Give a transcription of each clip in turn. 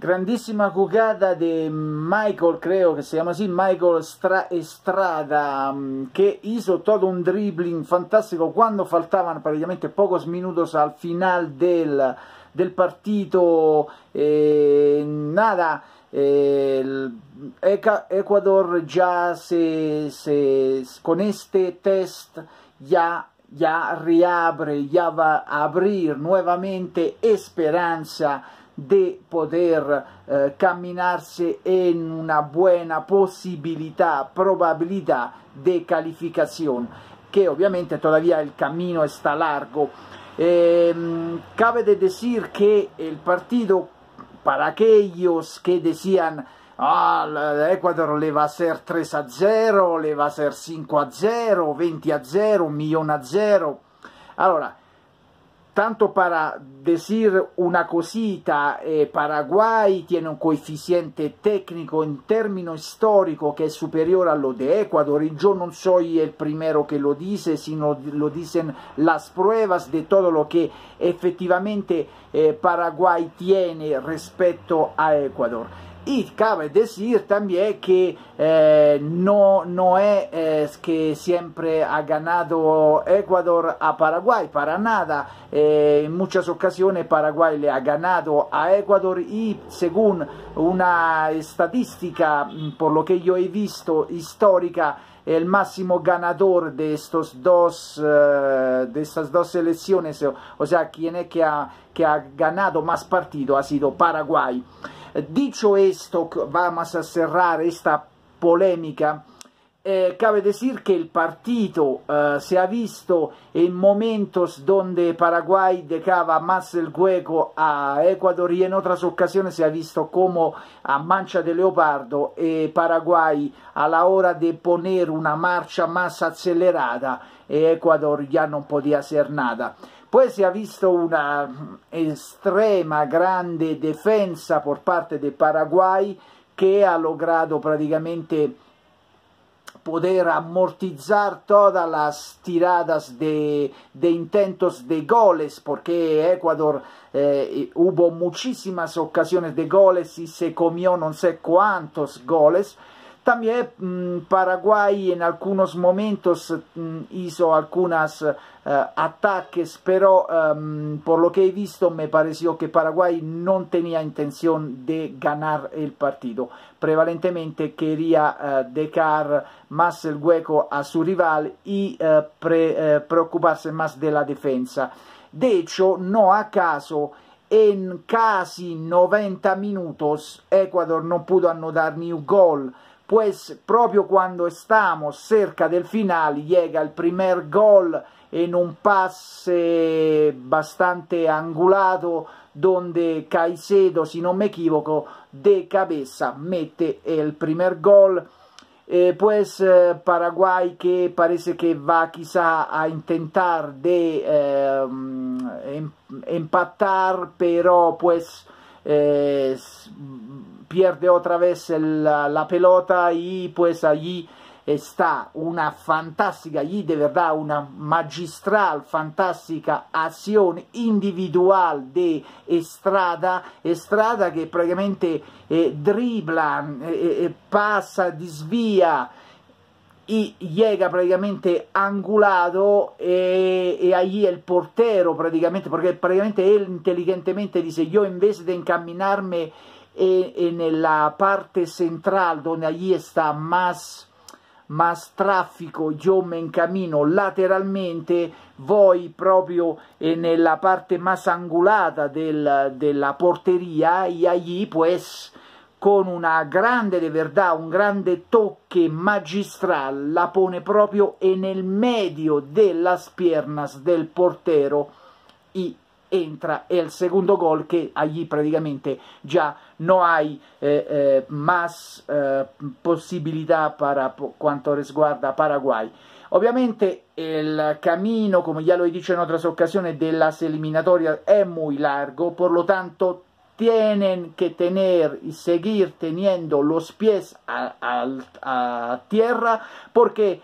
grandissima cugata di Michael, credo che si chiama così, Michael Stra Estrada, mm, che hizo tutto un dribbling fantastico quando faltavano praticamente pochi minuti al final del, del partito, eh, nada, eh, Ecuador già se, se, con este test già ya reabre, ya va a aprire nuovamente esperanza di poter eh, camminarsi in una buona possibilità, probabilità di qualificazione, che ovviamente tuttavia il cammino sta largo. Ehm, cabe de decir che il partito per aquellos che decían ah, el Ecuador le va a ser 3 a 0, le va a ser 5 a 0, 20 a 0, 1 milione a 0. Allora, tanto para decir una cosita, eh, Paraguay tiene un coeficiente técnico en término histórico que es superior a lo de Ecuador y yo no soy el primero que lo dice, sino lo dicen las pruebas de todo lo que efectivamente eh, Paraguay tiene respecto a Ecuador. Y cabe decir también que eh, no, no es, que siempre ha ganado Ecuador a Paraguay, para nada. Eh, en muchas ocasiones Paraguay le ha ganado a Ecuador y según una estadística, mm, por lo que yo he visto histórica, el máximo ganador de estos dos eh, de estas dos selecciones o sea quien es que ha, que ha ganado más partido ha sido Paraguay Dicho esto, vamos a cerrar esta polémica. Eh, cabe decir que el partido eh, se ha visto en momentos donde Paraguay dejaba más el juego a Ecuador y en otras ocasiones se ha visto como a mancha de leopardo eh, Paraguay a la hora de poner una marcha más acelerada eh, Ecuador ya no podía hacer nada. Poi si è visto una mm, estrema grande difesa por parte del Paraguay che ha lograto praticamente poter ammortizzare tutte le tirate di de, intentos de goles, porque Ecuador eh, hubo moltissime occasioni di goles e se comió non so quanti goles, también mm, Paraguay en algunos momentos mm, hizo algunos eh, ataques, pero em, por lo que he visto me pareció que Paraguay no tenía intención de ganar el partido. Prevalentemente quería eh, dejar más el hueco a su rival y eh, preocuparse más de la defensa. De hecho, no a caso en casi 90 minutos Ecuador no pudo anotar ni un gol pues proprio cuando estamos cerca del final, llega el primer gol en un pase bastante angulado donde Caicedo, si no me equivoco, de cabeza mete el primer gol. Eh, pues eh, Paraguay que parece que va quizá a intentar de eh, em, empatar, pero pues pierde otra vez el, la pelota y pues allí está una fantástica, allí de verdad una magistral, fantástica acción individual de Estrada, Estrada que prácticamente eh, dribla, eh, eh, eh pasa, desvía, y llega praticamente angulado e, eh, e ahí el portero praticamente, porque praticamente él inteligentemente dice yo en vez de encaminarme e, e nella parte centrale dove allí sta más mas traffico io me incamino lateralmente voi proprio e nella parte mas angulata del, della porteria e allí pues con una grande de verdad un grande tocche magistrale, la pone proprio nel medio della piernas del portero y entra e il secondo gol che agli praticamente già non hai eh, eh, más eh, possibilità per quanto riguarda Paraguay. Ovviamente il cammino, come già lo dice in altre occasioni, della eliminatoria è molto largo, per lo tanto tienen che tener e seguir teniendo los pies a, a, a tierra porque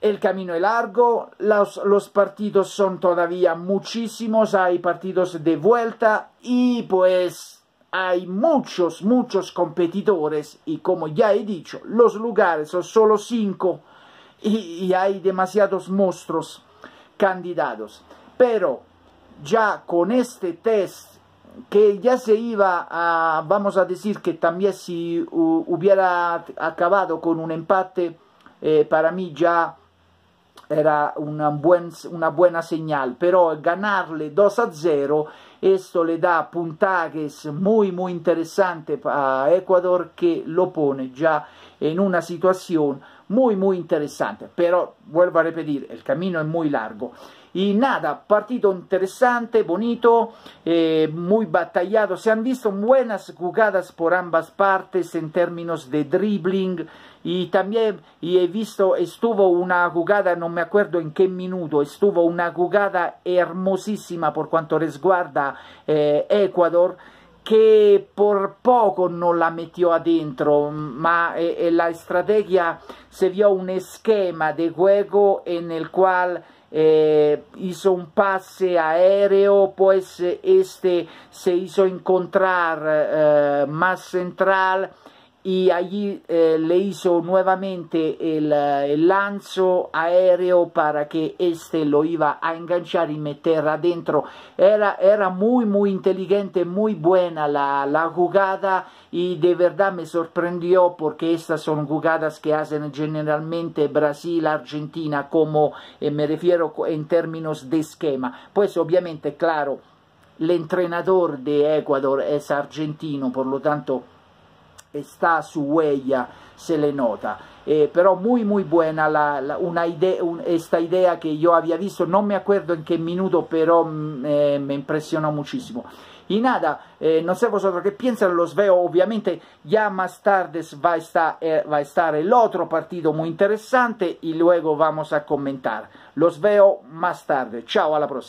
el camino es largo, los, partidos son todavía muchísimos, hay partidos de vuelta y pues hay muchos, muchos competidores y como ya he dicho, los lugares son solo cinco y, hay demasiados monstruos candidatos. Pero ya con este test que ya se iba a, vamos a decir que también si hubiera acabado con un empate, eh, para mí ya era una, buen, una buena señal, pero ganarle 2 a 0, questo le da puntajes molto, muy interesante a Ecuador che lo pone già en una situación muy muy interesante pero vuelvo a repetir el camino es muy largo y nada partido interesante bonito eh, muy batallado se han visto buenas jugadas por ambas partes en términos de dribbling y también he visto estuvo una jugada no me acuerdo en qué minuto estuvo una jugada hermosísima por cuanto resguarda eh, Ecuador che per poco non la mettiò dentro, ma è, è la strategia se vio un schema di juego nel quale eh, hizo un pase aéreo, pues este se hizo incontrare eh, más central y allí eh, le hizo nuevamente eh, el, lanzo aéreo para que este lo iba a enganchar y meter adentro. Era, muy, muy inteligente, muy buena la, jugada y de verdad me sorprendió porque estas son jugadas que hacen generalmente Brasil, Argentina, como eh, me refiero en términos de esquema. Pues obviamente, claro, el entrenador de Ecuador es argentino, por lo tanto sta su huella, se le nota. Eh, pero muy muy buena la, la, una idea, un, esta idea que yo había visto, non mi acuerdo in che minuto, però mm, eh, mi impressionò moltissimo e nada, eh, no sé vosotros che piensan, lo sveo ovviamente già más tarde va a, stare, eh, va a estar el otro partido muy luego vamos a commentare lo sveo más tarde, ciao alla prossima